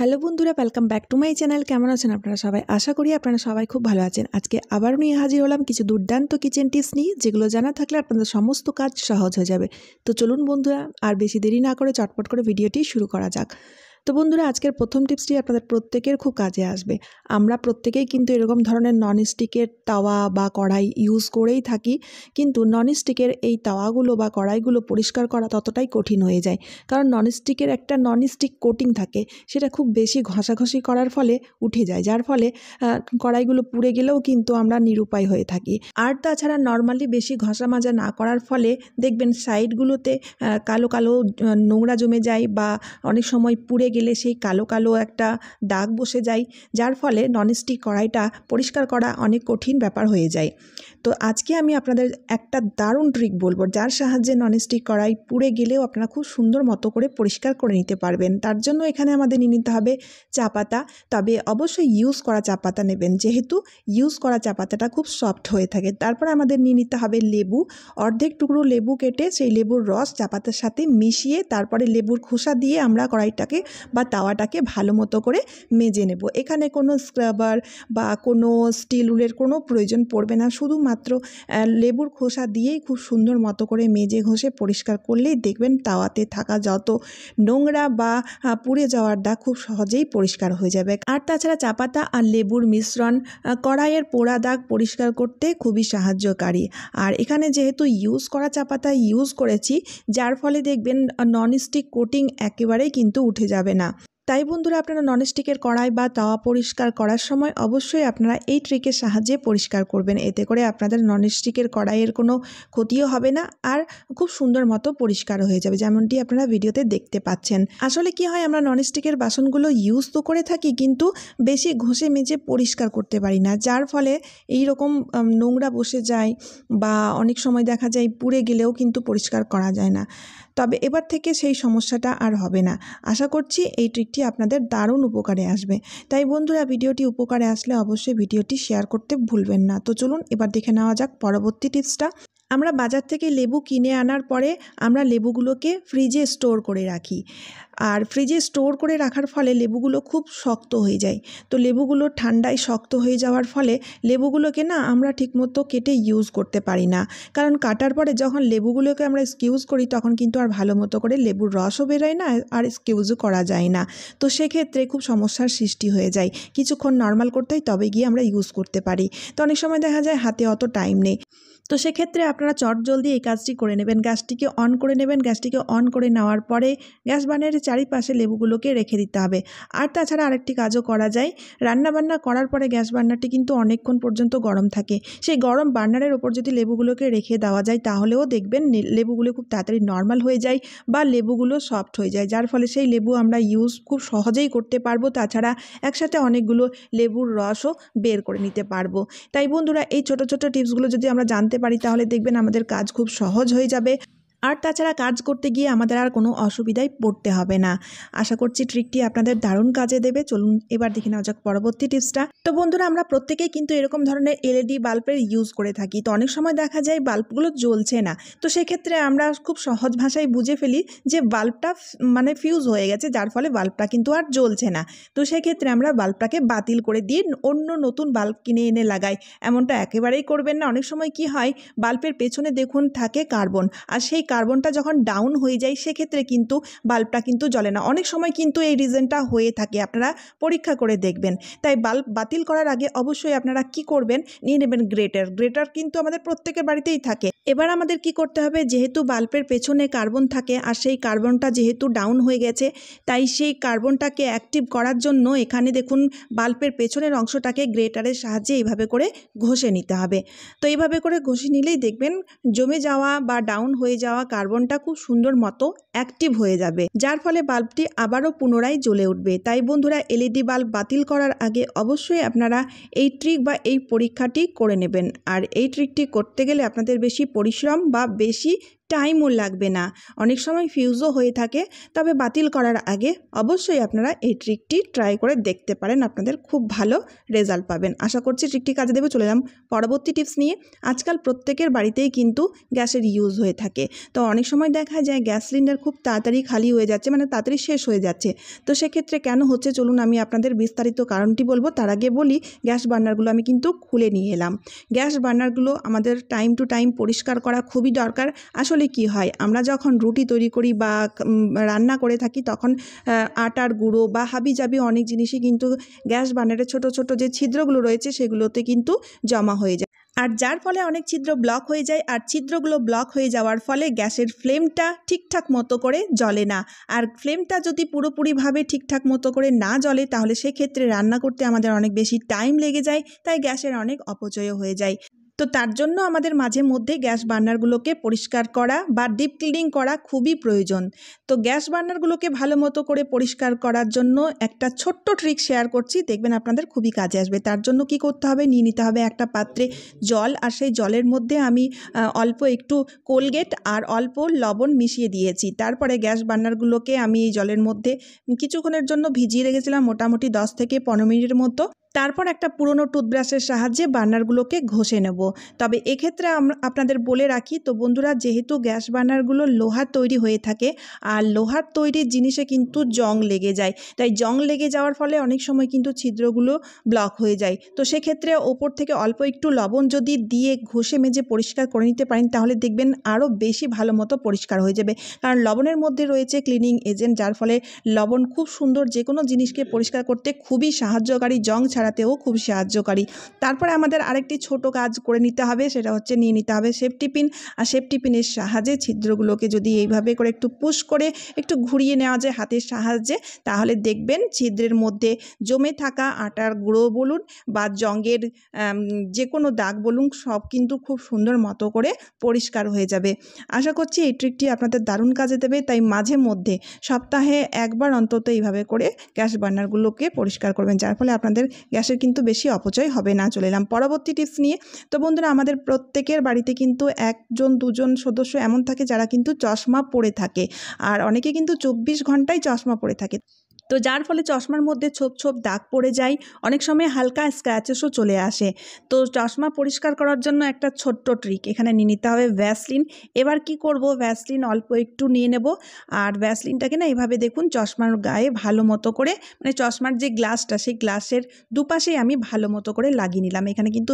hello বন্ধুরা welcome back to my channel কেমন আছেন আপনারা সবাই আশা করি আপনারা সবাই খুব ভালো আছেন আজকে আবারও নিয়ে হাজির হলাম কিছু দুর্দান্ত কিচেন টিপস নিয়ে যেগুলো জানা থাকলে আপনাদের সমস্ত কাজ সহজ হয়ে যাবে তো চলুন বন্ধুরা আর বেশি দেরি না করে চটপট করে ভিডিওটি শুরু করা যাক তো বন্ধুরা আজকের প্রথম টিপসটি আপনাদের প্রত্যেকের খুব কাজে আসবে আমরা প্রত্যেকেই কিন্তু এরকম ধরনের ননস্টিকের তাওয়া বা কড়াই ইউজ করেই থাকি কিন্তু ননস্টিকের এই তাওয়াগুলো বা কড়াইগুলো পরিষ্কার করা ততটাই কঠিন হয়ে যায় কারণ ননস্টিকের একটা ননস্টিক কোটিং থাকে সেটা খুব বেশি ঘষাঘষি করার ফলে উঠে যায় যার ফলে কড়াইগুলো পুড়ে গেলেও কিন্তু আমরা নিরুপায় হয়ে থাকি আর তাছাড়া নর্মালি বেশি ঘষা মাজা না করার ফলে দেখবেন সাইডগুলোতে কালো কালো নোংরা জমে যায় বা অনেক সময় পুড়ে গেলে সেই কালো কালো একটা দাগ বসে যায় যার ফলে ননস্টিক কড়াইটা পরিষ্কার করা অনেক কঠিন ব্যাপার হয়ে যায় তো আজকে আমি আপনাদের একটা দারুণ ট্রিক বলবো যার সাহায্যে ননস্টিক কড়াই পুড়ে গেলেও আপনারা খুব সুন্দর মতো করে পরিষ্কার করে নিতে পারবেন তার জন্য এখানে আমাদের নিয়ে নিতে হবে চা পাতা তবে অবশ্যই ইউজ করা চা পাতা নেবেন যেহেতু ইউজ করা চা পাতাটা খুব সফট হয়ে থাকে তারপর আমাদের নিয়ে নিতে হবে লেবু অর্ধেক টুকরো লেবু কেটে সেই লেবুর রস চা পাতার সাথে মিশিয়ে তারপরে লেবুর খোসা দিয়ে আমরা কড়াইটাকে বা তাওয়াটাকে ভালো মতো করে মেজে নেব এখানে কোনো স্ক্রাবার বা কোনো স্টিল উলের কোনো প্রয়োজন পড়বে না শুধুমাত্র লেবুর খোসা দিয়েই খুব সুন্দর মতো করে মেজে ঘষে পরিষ্কার করলেই দেখবেন তাওয়াতে থাকা যত নোংরা বা পুড়ে যাওয়ার দাগ খুব সহজেই পরিষ্কার হয়ে যাবে আর তাছাড়া চাপাতা আর লেবুর মিশ্রণ কড়াইয়ের পোড়া দাগ পরিষ্কার করতে খুবই সাহায্যকারী আর এখানে যেহেতু ইউজ করা চাপাতা ইউজ করেছি যার ফলে দেখবেন ননস্টিক কোটিং একেবারেই কিন্তু উঠে যাবে যাবে না তাই বন্ধুরা আপনারা ননস্টিকের কড়াই বা তাওয়া পরিষ্কার করার সময় অবশ্যই আপনারা এই ট্রিকের সাহায্যে পরিষ্কার করবেন এতে করে আপনাদের ননস্টিকের কড়াইয়ের কোনো ক্ষতিও হবে না আর খুব সুন্দর মতো পরিষ্কার হয়ে যাবে যেমনটি আপনারা ভিডিওতে দেখতে পাচ্ছেন আসলে কি হয় আমরা ননস্টিকের বাসনগুলো ইউজ তো করে থাকি কিন্তু বেশি ঘষে মেজে পরিষ্কার করতে পারি না যার ফলে এই রকম নোংরা বসে যায় বা অনেক সময় দেখা যায় পুড়ে গেলেও কিন্তু পরিষ্কার করা যায় না তবে এবার থেকে সেই সমস্যাটা আর হবে না আশা করছি এই ট্রিকটি আপনাদের দারুণ উপকারে আসবে তাই বন্ধুরা ভিডিওটি উপকারে আসলে অবশ্যই ভিডিওটি শেয়ার করতে ভুলবেন না তো চলুন এবার দেখে নেওয়া যাক পরবর্তী টিপসটা আমরা বাজার থেকে লেবু কিনে আনার পরে আমরা লেবুগুলোকে ফ্রিজে স্টোর করে রাখি আর ফ্রিজে স্টোর করে রাখার ফলে লেবুগুলো খুব শক্ত হয়ে যায় তো লেবুগুলো ঠান্ডায় শক্ত হয়ে যাওয়ার ফলে লেবুগুলোকে না আমরা ঠিকমতো কেটে ইউজ করতে পারি না কারণ কাটার পরে যখন লেবুগুলোকে আমরা স্কিউজ করি তখন কিন্তু আর ভালো মতো করে লেবুর রসও বেরোয় না আর স্কিউজও করা যায় না তো সেক্ষেত্রে খুব সমস্যার সৃষ্টি হয়ে যায় কিছুক্ষণ নর্মাল করতেই তবে গিয়ে আমরা ইউজ করতে পারি তো অনেক সময় দেখা যায় হাতে অত টাইম নেই তো সেক্ষেত্রে আপনারা চট জলদি এই কাজটি করে নেবেন গ্যাসটিকে অন করে নেবেন গ্যাসটিকে অন করে নেওয়ার পরে গ্যাস বানের চারিপাশে লেবুগুলোকে রেখে দিতে হবে আর তাছাড়া আরেকটি কাজও করা যায় রান্নাবান্না করার পরে গ্যাস বার্নারটি কিন্তু অনেকক্ষণ পর্যন্ত গরম থাকে সেই গরম বার্নারের ওপর যদি লেবুগুলোকে রেখে দেওয়া যায় তাহলেও দেখবেন লেবুগুলো খুব তাড়াতাড়ি নর্মাল হয়ে যায় বা লেবুগুলো সফট হয়ে যায় যার ফলে সেই লেবু আমরা ইউজ খুব সহজেই করতে পারবো তাছাড়া একসাথে অনেকগুলো লেবুর রসও বের করে নিতে পারবো তাই বন্ধুরা এই ছোট ছোট টিপসগুলো যদি আমরা জানতে পারি তাহলে দেখবেন আমাদের কাজ খুব সহজ হয়ে যাবে আর তাছাড়া কাজ করতে গিয়ে আমাদের আর কোনো অসুবিধায় পড়তে হবে না আশা করছি ট্রিকটি আপনাদের দারুণ কাজে দেবে চলুন এবার দেখে নেওয়া যাক পরবর্তী টিপসটা তো বন্ধুরা আমরা প্রত্যেকেই কিন্তু এরকম ধরনের এলইডি e বাল্বের ইউজ করে থাকি তো অনেক সময় দেখা যায় বাল্বগুলো জ্বলছে না তো সেক্ষেত্রে আমরা খুব সহজ ভাষায় বুঝে ফেলি যে বাল্বটা মানে ফিউজ হয়ে গেছে যার ফলে বাল্বটা কিন্তু আর জ্বলছে না তো সেক্ষেত্রে আমরা বাল্বটাকে বাতিল করে দিয়ে অন্য নতুন বাল্ব কিনে এনে লাগাই এমনটা একেবারেই করবেন না অনেক সময় কি হয় বাল্বের পেছনে দেখুন থাকে কার্বন আর সেই কার্বনটা যখন ডাউন হয়ে যায় সেক্ষেত্রে কিন্তু বাল্বটা কিন্তু জ্বলে না অনেক সময় কিন্তু এই রিজনটা হয়ে থাকে আপনারা পরীক্ষা করে দেখবেন তাই বাল্ব বাতিল করার আগে অবশ্যই আপনারা কি করবেন নিয়ে নেবেন গ্রেটার গ্রেটার কিন্তু আমাদের প্রত্যেকের বাড়িতেই থাকে এবার আমাদের কি করতে হবে যেহেতু বাল্বের পেছনে কার্বন থাকে আর সেই কার্বনটা যেহেতু ডাউন হয়ে গেছে তাই সেই কার্বনটাকে অ্যাক্টিভ করার জন্য এখানে দেখুন বাল্বের পেছনের অংশটাকে গ্রেটারের সাহায্যে এইভাবে করে ঘষে নিতে হবে তো এইভাবে করে ঘষে নিলেই দেখবেন জমে যাওয়া বা ডাউন হয়ে যাওয়া পাওয়া কার্বনটা খুব সুন্দর মতো অ্যাক্টিভ হয়ে যাবে যার ফলে বাল্বটি আবারও পুনরায় জ্বলে উঠবে তাই বন্ধুরা এলইডি বাল্ব বাতিল করার আগে অবশ্যই আপনারা এই ট্রিক বা এই পরীক্ষাটি করে নেবেন আর এই ট্রিকটি করতে গেলে আপনাদের বেশি পরিশ্রম বা বেশি টাইমও লাগবে না অনেক সময় ফিউজও হয়ে থাকে তবে বাতিল করার আগে অবশ্যই আপনারা এই ট্রিকটি ট্রাই করে দেখতে পারেন আপনাদের খুব ভালো রেজাল্ট পাবেন আশা করছি ট্রিকটি কাজে দেবে চলে যাব পরবর্তী টিপস নিয়ে আজকাল প্রত্যেকের বাড়িতেই কিন্তু গ্যাসের ইউজ হয়ে থাকে তো অনেক সময় দেখা যায় গ্যাস সিলিন্ডার খুব তাড়াতাড়ি খালি হয়ে যাচ্ছে মানে তাড়াতাড়ি শেষ হয়ে যাচ্ছে তো সেক্ষেত্রে কেন হচ্ছে চলুন আমি আপনাদের বিস্তারিত কারণটি বলবো তার আগে বলি গ্যাস বার্নারগুলো আমি কিন্তু খুলে নিয়ে এলাম গ্যাস বার্নারগুলো আমাদের টাইম টু টাইম পরিষ্কার করা খুবই দরকার আসলে আসলে কি হয় আমরা যখন রুটি তৈরি করি বা রান্না করে থাকি তখন আটার গুঁড়ো বা হাবিজাবি অনেক জিনিসই কিন্তু গ্যাস বানারে ছোট ছোট যে ছিদ্রগুলো রয়েছে সেগুলোতে কিন্তু জমা হয়ে যায় আর যার ফলে অনেক ছিদ্র ব্লক হয়ে যায় আর ছিদ্রগুলো ব্লক হয়ে যাওয়ার ফলে গ্যাসের ফ্লেমটা ঠিকঠাক মতো করে জ্বলে না আর ফ্লেমটা যদি পুরোপুরিভাবে ঠিকঠাক মতো করে না জ্বলে তাহলে সেক্ষেত্রে রান্না করতে আমাদের অনেক বেশি টাইম লেগে যায় তাই গ্যাসের অনেক অপচয় হয়ে যায় তো তার জন্য আমাদের মাঝে মধ্যে গ্যাস বার্নারগুলোকে পরিষ্কার করা বা ডিপ ক্লিনিং করা খুবই প্রয়োজন তো গ্যাস বার্নারগুলোকে ভালো মতো করে পরিষ্কার করার জন্য একটা ছোট্ট ট্রিক শেয়ার করছি দেখবেন আপনাদের খুবই কাজে আসবে তার জন্য কি করতে হবে নিয়ে নিতে হবে একটা পাত্রে জল আর সেই জলের মধ্যে আমি অল্প একটু কোলগেট আর অল্প লবণ মিশিয়ে দিয়েছি তারপরে গ্যাস বার্নারগুলোকে আমি এই জলের মধ্যে কিছুক্ষণের জন্য ভিজিয়ে রেখেছিলাম মোটামুটি দশ থেকে পনেরো মিনিটের মতো তারপর একটা পুরনো টুথব্রাশের সাহায্যে বার্নারগুলোকে ঘষে নেব তবে এক্ষেত্রে আপনাদের বলে রাখি তো বন্ধুরা যেহেতু গ্যাস বার্নারগুলো লোহার তৈরি হয়ে থাকে আর লোহার তৈরি জিনিসে কিন্তু জং লেগে যায় তাই জং লেগে যাওয়ার ফলে অনেক সময় কিন্তু ছিদ্রগুলো ব্লক হয়ে যায় তো সেক্ষেত্রে ওপর থেকে অল্প একটু লবণ যদি দিয়ে ঘষে মেজে পরিষ্কার করে নিতে পারেন তাহলে দেখবেন আরও বেশি ভালো মতো পরিষ্কার হয়ে যাবে কারণ লবণের মধ্যে রয়েছে ক্লিনিং এজেন্ট যার ফলে লবণ খুব সুন্দর যে কোনো জিনিসকে পরিষ্কার করতে খুবই সাহায্যকারী জং ছাড়াতেও খুব সাহায্যকারী তারপরে আমাদের আরেকটি ছোট কাজ করে নিতে হবে সেটা হচ্ছে নিয়ে নিতে হবে সেফটি পিন আর সেফটি পিনের সাহায্যে ছিদ্রগুলোকে যদি এইভাবে করে একটু পুশ করে একটু ঘুরিয়ে নেওয়া যায় হাতের সাহায্যে তাহলে দেখবেন ছিদ্রের মধ্যে জমে থাকা আটার গুঁড়ো বলুন বা জঙ্গের যে কোনো দাগ বলুন সব কিন্তু খুব সুন্দর মতো করে পরিষ্কার হয়ে যাবে আশা করছি এই ট্রিকটি আপনাদের দারুণ কাজে দেবে তাই মাঝে মধ্যে সপ্তাহে একবার অন্তত এইভাবে করে গ্যাস বার্নারগুলোকে পরিষ্কার করবেন যার ফলে আপনাদের গ্যাসের কিন্তু বেশি অপচয় হবে না চলে এলাম পরবর্তী টিপস নিয়ে তো বন্ধুরা আমাদের প্রত্যেকের বাড়িতে কিন্তু একজন দুজন সদস্য এমন থাকে যারা কিন্তু চশমা পরে থাকে আর অনেকে কিন্তু চব্বিশ ঘন্টায় চশমা পরে থাকে তো যার ফলে চশমার মধ্যে ছোপ ছোপ দাগ পড়ে যায় অনেক সময় হালকা স্ক্র্যাচেসও চলে আসে তো চশমা পরিষ্কার করার জন্য একটা ছোট্ট ট্রিক এখানে নিয়ে নিতে হবে ভ্যাসলিন এবার কি করব ভ্যাসলিন অল্প একটু নিয়ে নেব আর ভ্যাসলিনটাকে না এভাবে দেখুন চশমার গায়ে ভালো মতো করে মানে চশমার যে গ্লাসটা সেই গ্লাসের দুপাশেই আমি ভালো মতো করে লাগিয়ে নিলাম এখানে কিন্তু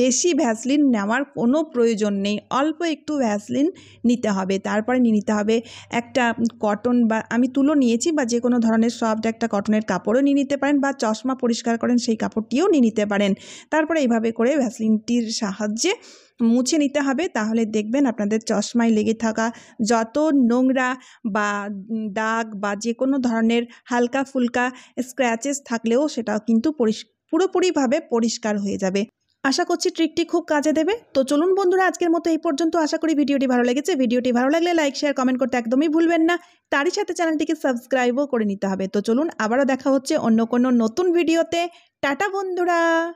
বেশি ভ্যাসলিন নেওয়ার কোনো প্রয়োজন নেই অল্প একটু ভ্যাসলিন নিতে হবে তারপরে নিয়ে নিতে হবে একটা কটন বা আমি তুলো নিয়েছি বা যে কোনো ধরনের সফট একটা কটনের কাপড়ও নিয়ে নিতে পারেন বা চশমা পরিষ্কার করেন সেই কাপড়টিও নিয়ে নিতে পারেন তারপরে এইভাবে করে ভ্যাসলিনটির সাহায্যে মুছে নিতে হবে তাহলে দেখবেন আপনাদের চশমায় লেগে থাকা যত নোংরা বা দাগ বা যে কোনো ধরনের হালকা ফুলকা স্ক্র্যাচেস থাকলেও সেটাও কিন্তু পরিষ্কার পুরোপুরিভাবে পরিষ্কার হয়ে যাবে আশা করছি ট্রিকটি খুব কাজে দেবে তো চলুন বন্ধুরা আজকের মতো এই পর্যন্ত আশা করি ভিডিওটি ভালো লেগেছে ভিডিওটি ভালো লাগলে লাইক শেয়ার কমেন্ট করতে একদমই ভুলবেন না তারই সাথে চ্যানেলটিকে সাবস্ক্রাইবও করে নিতে হবে তো চলুন আবারও দেখা হচ্ছে অন্য কোনো নতুন ভিডিওতে টাটা বন্ধুরা